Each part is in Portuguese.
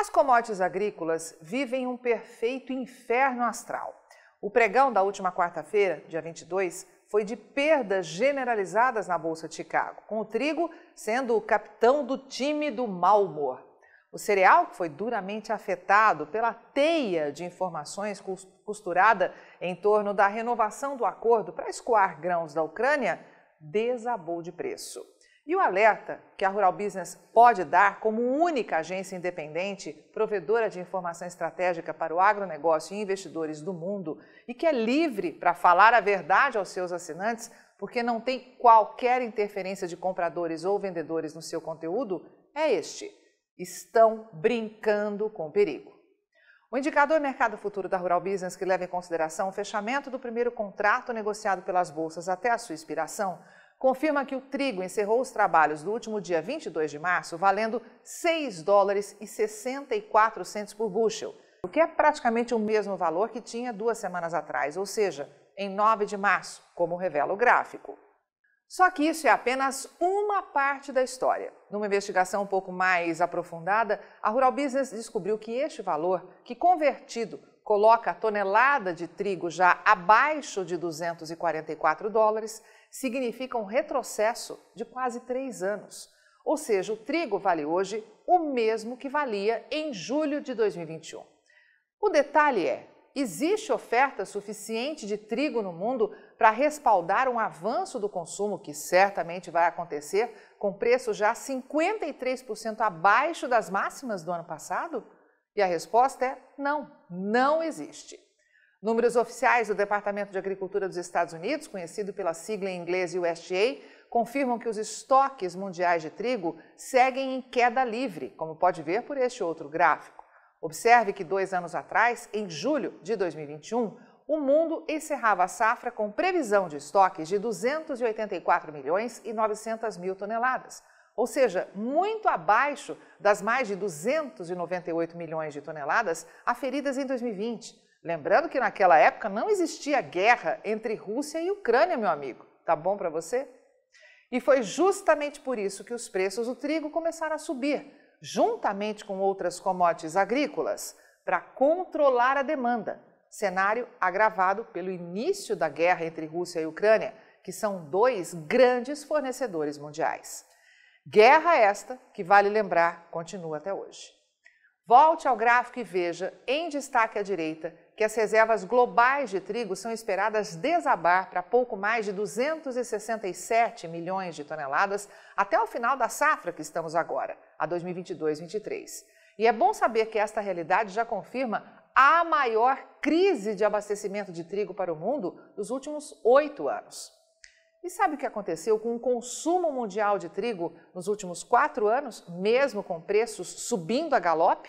As commodities agrícolas vivem um perfeito inferno astral. O pregão da última quarta-feira, dia 22, foi de perdas generalizadas na Bolsa de Chicago, com o trigo sendo o capitão do time do mau humor. O cereal, que foi duramente afetado pela teia de informações costurada em torno da renovação do acordo para escoar grãos da Ucrânia, desabou de preço. E o alerta que a Rural Business pode dar como única agência independente, provedora de informação estratégica para o agronegócio e investidores do mundo, e que é livre para falar a verdade aos seus assinantes, porque não tem qualquer interferência de compradores ou vendedores no seu conteúdo, é este: estão brincando com perigo. O indicador Mercado Futuro da Rural Business, que leva em consideração o fechamento do primeiro contrato negociado pelas bolsas até a sua expiração, confirma que o trigo encerrou os trabalhos do último dia 22 de março valendo 6 dólares e 64 centos por bushel, o que é praticamente o mesmo valor que tinha duas semanas atrás, ou seja, em 9 de março, como revela o gráfico. Só que isso é apenas uma parte da história. Numa investigação um pouco mais aprofundada, a Rural Business descobriu que este valor, que convertido coloca a tonelada de trigo já abaixo de 244 dólares, significa um retrocesso de quase três anos. Ou seja, o trigo vale hoje o mesmo que valia em julho de 2021. O detalhe é: existe oferta suficiente de trigo no mundo para respaldar um avanço do consumo que certamente vai acontecer, com preços já 53% abaixo das máximas do ano passado? E a resposta é não, não existe. Números oficiais do Departamento de Agricultura dos Estados Unidos, conhecido pela sigla em inglês USDA, confirmam que os estoques mundiais de trigo seguem em queda livre, como pode ver por este outro gráfico. Observe que dois anos atrás, em julho de 2021, o mundo encerrava a safra com previsão de estoques de 284 milhões e 900 mil toneladas, ou seja, muito abaixo das mais de 298 milhões de toneladas aferidas em 2020. Lembrando que naquela época não existia guerra entre Rússia e Ucrânia, meu amigo. Tá bom para você? E foi justamente por isso que os preços do trigo começaram a subir, juntamente com outras commodities agrícolas, para controlar a demanda. Cenário agravado pelo início da guerra entre Rússia e Ucrânia, que são dois grandes fornecedores mundiais. Guerra esta que, vale lembrar, continua até hoje. Volte ao gráfico e veja, em destaque à direita, que as reservas globais de trigo são esperadas desabar para pouco mais de 267 milhões de toneladas até o final da safra que estamos agora, a 2022-23. E é bom saber que esta realidade já confirma a maior crise de abastecimento de trigo para o mundo dos últimos oito anos. E sabe o que aconteceu com o consumo mundial de trigo nos últimos quatro anos, mesmo com preços subindo a galope?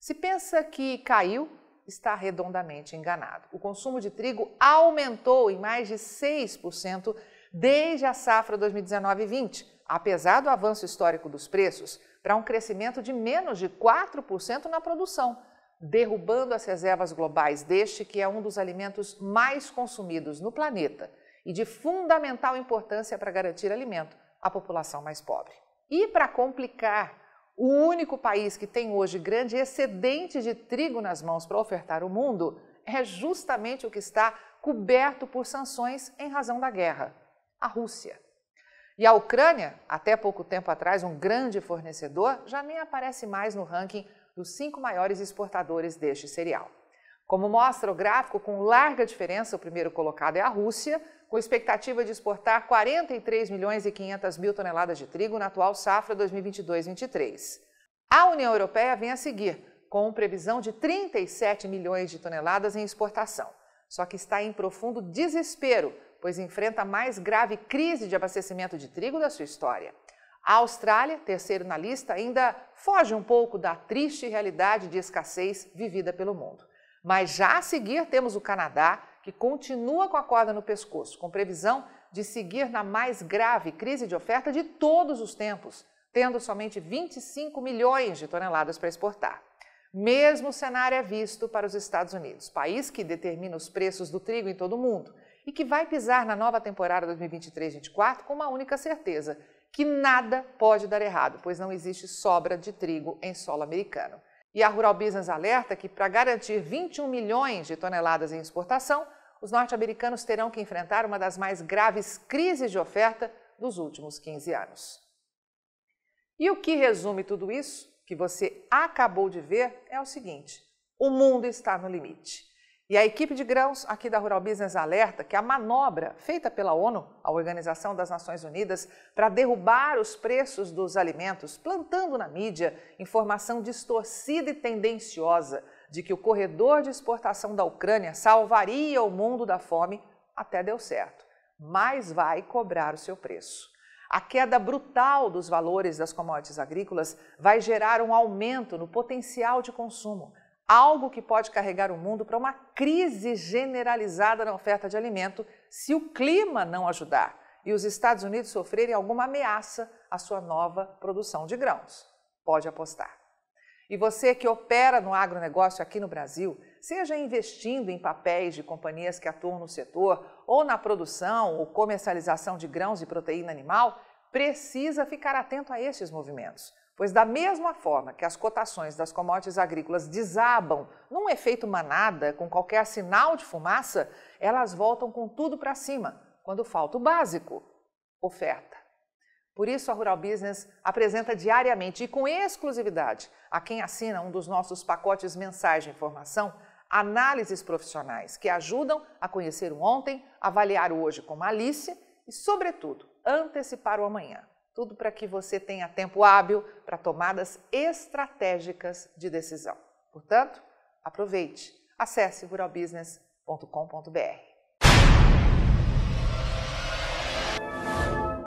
Se pensa que caiu, está redondamente enganado. O consumo de trigo aumentou em mais de 6% desde a safra 2019-20, apesar do avanço histórico dos preços, para um crescimento de menos de 4% na produção, derrubando as reservas globais deste que é um dos alimentos mais consumidos no planeta e de fundamental importância para garantir alimento à população mais pobre. E para complicar, o único país que tem hoje grande excedente de trigo nas mãos para ofertar o mundo é justamente o que está coberto por sanções em razão da guerra a Rússia. E a Ucrânia, até pouco tempo atrás um grande fornecedor, já nem aparece mais no ranking dos cinco maiores exportadores deste cereal. Como mostra o gráfico, com larga diferença, o primeiro colocado é a Rússia, com expectativa de exportar 43 milhões e 500 mil toneladas de trigo na atual safra 2022-23. A União Europeia vem a seguir, com previsão de 37 milhões de toneladas em exportação. Só que está em profundo desespero, pois enfrenta a mais grave crise de abastecimento de trigo da sua história. A Austrália, terceiro na lista, ainda foge um pouco da triste realidade de escassez vivida pelo mundo. Mas já a seguir temos o Canadá, que continua com a corda no pescoço, com previsão de seguir na mais grave crise de oferta de todos os tempos, tendo somente 25 milhões de toneladas para exportar. Mesmo cenário é visto para os Estados Unidos, país que determina os preços do trigo em todo o mundo e que vai pisar na nova temporada 2023-24 com uma única certeza: que nada pode dar errado, pois não existe sobra de trigo em solo americano. E a Rural Business alerta que, para garantir 21 milhões de toneladas em exportação, os norte-americanos terão que enfrentar uma das mais graves crises de oferta dos últimos 15 anos. E o que resume tudo isso que você acabou de ver é o seguinte: o mundo está no limite. E a equipe de grãos aqui da Rural Business alerta que a manobra feita pela ONU, a Organização das Nações Unidas, para derrubar os preços dos alimentos, plantando na mídia informação distorcida e tendenciosa de que o corredor de exportação da Ucrânia salvaria o mundo da fome, até deu certo, mas vai cobrar o seu preço. A queda brutal dos valores das commodities agrícolas vai gerar um aumento no potencial de consumo, algo que pode carregar o mundo para uma crise generalizada na oferta de alimento se o clima não ajudar e os Estados Unidos sofrerem alguma ameaça à sua nova produção de grãos. Pode apostar. E você que opera no agronegócio aqui no Brasil, seja investindo em papéis de companhias que atuam no setor ou na produção ou comercialização de grãos e proteína animal, precisa ficar atento a estes movimentos. Pois, da mesma forma que as cotações das commodities agrícolas desabam num efeito manada, com qualquer sinal de fumaça, elas voltam com tudo para cima, quando falta o básico: oferta. Por isso, a Rural Business apresenta diariamente e com exclusividade a quem assina um dos nossos pacotes mensais de informação análises profissionais que ajudam a conhecer o ontem, avaliar o hoje com malícia e, sobretudo, antecipar o amanhã. Tudo para que você tenha tempo hábil para tomadas estratégicas de decisão. Portanto, aproveite. Acesse ruralbusiness.com.br.